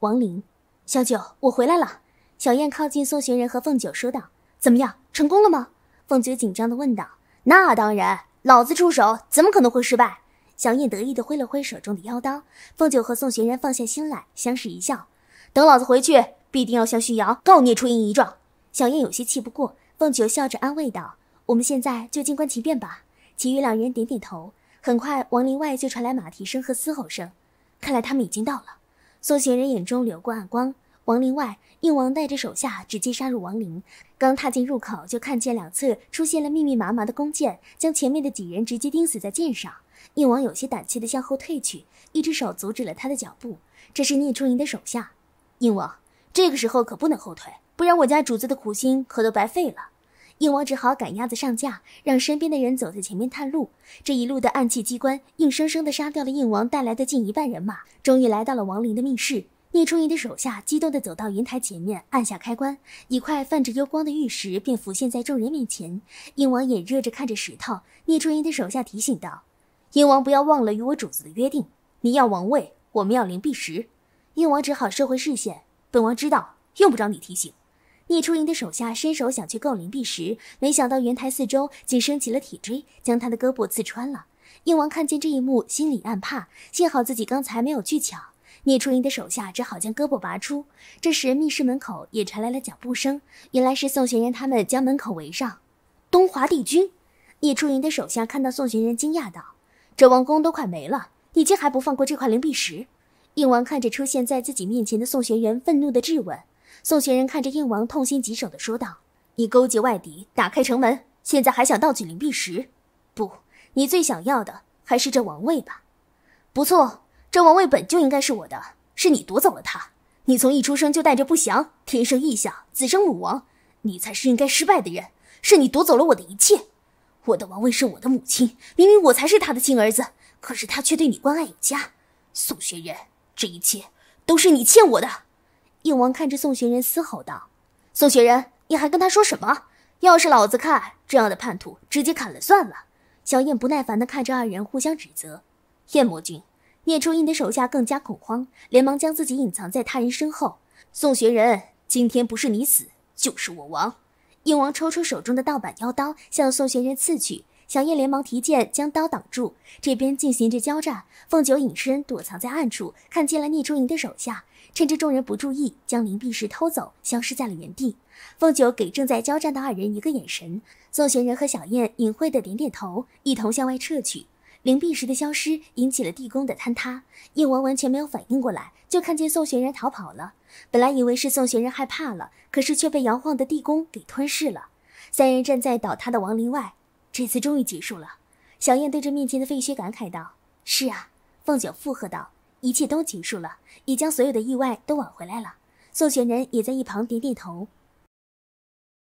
王林，小九，我回来了。小燕靠近宋玄仁和凤九，说道：“怎么样，成功了吗？”凤九紧张的问道：“那当然，老子出手怎么可能会失败？”小燕得意的挥了挥手中的妖刀。凤九和宋玄仁放下心来，相视一笑。等老子回去，必定要向旭瑶告聂初音一状。小燕有些气不过，凤九笑着安慰道：“我们现在就静观其变吧。”其余两人点点头。很快，王林外就传来马蹄声和嘶吼声，看来他们已经到了。搜寻人眼中流过暗光，王陵外，应王带着手下直接杀入王陵。刚踏进入口，就看见两侧出现了密密麻麻的弓箭，将前面的几人直接钉死在箭上。应王有些胆怯的向后退去，一只手阻止了他的脚步，这是聂初银的手下。应王，这个时候可不能后退，不然我家主子的苦心可都白费了。应王只好赶鸭子上架，让身边的人走在前面探路。这一路的暗器机关，硬生生地杀掉了应王带来的近一半人马，终于来到了王陵的密室。聂春怡的手下激动地走到云台前面，按下开关，一块泛着幽光的玉石便浮现在众人面前。应王眼热着看着石头，聂春怡的手下提醒道：“应王，不要忘了与我主子的约定，你要王位，我们要灵璧石。”应王只好收回视线。本王知道，用不着你提醒。聂初云的手下伸手想去够灵璧石，没想到圆台四周竟升起了铁锥，将他的胳膊刺穿了。应王看见这一幕，心里暗怕，幸好自己刚才没有去抢。聂初云的手下只好将胳膊拔出。这时，密室门口也传来了脚步声，原来是宋玄仁他们将门口围上。东华帝君，聂初云的手下看到宋玄仁，惊讶道：“这王宫都快没了，你竟还不放过这块灵璧石？”应王看着出现在自己面前的宋玄仁，愤怒地质问。宋玄仁看着燕王，痛心疾首的说道：“你勾结外敌，打开城门，现在还想盗取灵璧石？不，你最想要的还是这王位吧？不错，这王位本就应该是我的，是你夺走了它。你从一出生就带着不祥，天生异象，子生母王，你才是应该失败的人。是你夺走了我的一切，我的王位是我的母亲，明明我才是他的亲儿子，可是他却对你关爱有加。宋玄仁，这一切都是你欠我的。”应王看着宋玄仁嘶吼道：“宋玄仁，你还跟他说什么？要是老子看这样的叛徒，直接砍了算了。”小燕不耐烦地看着二人互相指责。燕魔君、聂初音的手下更加恐慌，连忙将自己隐藏在他人身后。宋玄仁，今天不是你死，就是我亡！应王抽出手中的盗版妖刀，向宋玄仁刺去。小燕连忙提剑将刀挡住，这边进行着交战。凤九隐身躲藏在暗处，看见了聂中莹的手下，趁着众人不注意，将灵璧石偷走，消失在了原地。凤九给正在交战的二人一个眼神，宋玄仁和小燕隐晦的点点头，一同向外撤去。灵璧石的消失引起了地宫的坍塌，叶王完全没有反应过来，就看见宋玄人逃跑了。本来以为是宋玄人害怕了，可是却被摇晃的地宫给吞噬了。三人站在倒塌的王灵外。这次终于结束了，小燕对着面前的废墟感慨道：“是啊。”凤九附和道：“一切都结束了，已将所有的意外都挽回来了。”宋玄人也在一旁点点头。